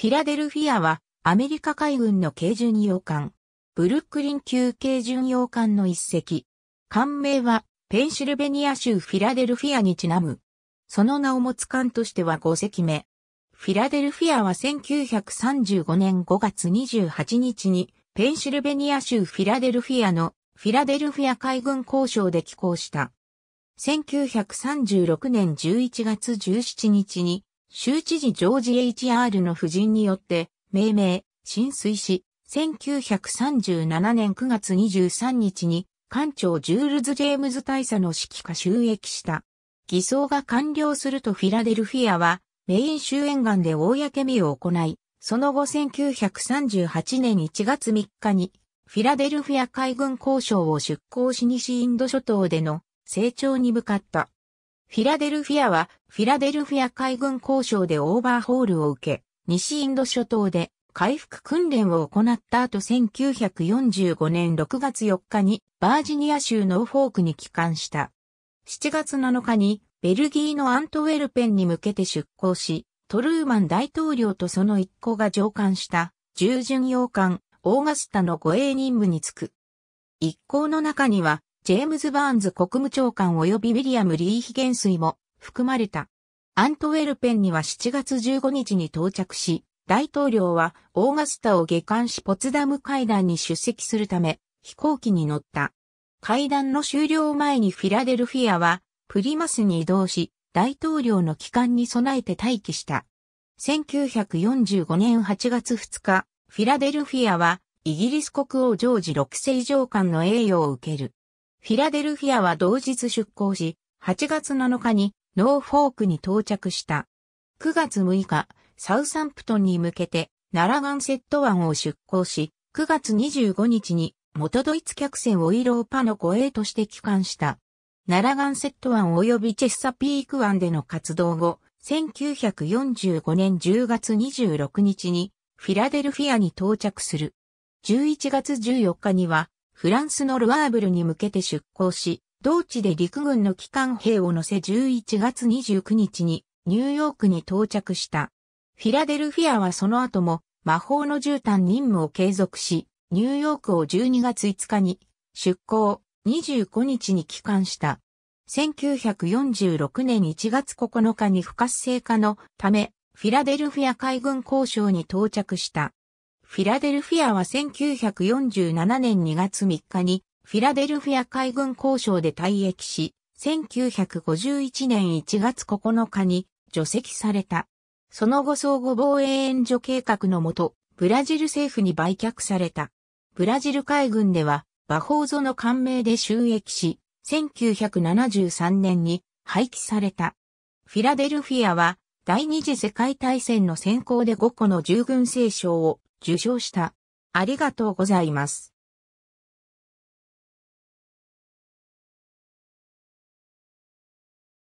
フィラデルフィアはアメリカ海軍の軽巡洋艦。ブルックリン級軽巡洋艦の一隻。艦名はペンシルベニア州フィラデルフィアにちなむ。その名を持つ艦としては5隻目。フィラデルフィアは1935年5月28日にペンシルベニア州フィラデルフィアのフィラデルフィア海軍交渉で寄港した。1936年11月17日に州知事ジョージ H.R. の夫人によって命名、浸水し、1937年9月23日に、艦長ジュールズ・ジェームズ大佐の指揮下収益した。偽装が完了するとフィラデルフィアは、メイン周沿岸で公見を行い、その後1938年1月3日に、フィラデルフィア海軍交渉を出港し西インド諸島での成長に向かった。フィラデルフィアは、フィラデルフィア海軍交渉でオーバーホールを受け、西インド諸島で回復訓練を行った後1945年6月4日にバージニア州ノーフォークに帰還した。7月7日にベルギーのアントウェルペンに向けて出港し、トルーマン大統領とその一行が乗艦した従巡洋艦オーガスタの護衛任務に就く。一行の中にはジェームズ・バーンズ国務長官及びウィリアム・リーヒ元帥も含まれた。アントウェルペンには7月15日に到着し、大統領はオーガスタを下官しポツダム会談に出席するため飛行機に乗った。会談の終了前にフィラデルフィアはプリマスに移動し大統領の帰還に備えて待機した。1945年8月2日、フィラデルフィアはイギリス国王ジョージ6世上官の栄誉を受ける。フィラデルフィアは同日出港し、8月7日にノーフォークに到着した。9月6日、サウサンプトンに向けて、ナラガンセット湾を出港し、9月25日に元ドイツ客船オイローパの護衛として帰還した。ナラガンセット湾及びチェッサピーク湾での活動後、1945年10月26日にフィラデルフィアに到着する。11月14日にはフランスのルワーブルに向けて出港し、同地で陸軍の機関兵を乗せ11月29日にニューヨークに到着した。フィラデルフィアはその後も魔法の絨毯任務を継続し、ニューヨークを12月5日に出港25日に帰還した。1946年1月9日に不活性化のため、フィラデルフィア海軍交渉に到着した。フィラデルフィアは1947年2月3日にフィラデルフィア海軍交渉で退役し、1951年1月9日に除籍された。その後相互防衛援助計画のもと、ブラジル政府に売却された。ブラジル海軍では、バホーゾの官名で収益し、1973年に廃棄された。フィラデルフィアは、第二次世界大戦の先行で5個の従軍聖書を受賞した。ありがとうございます。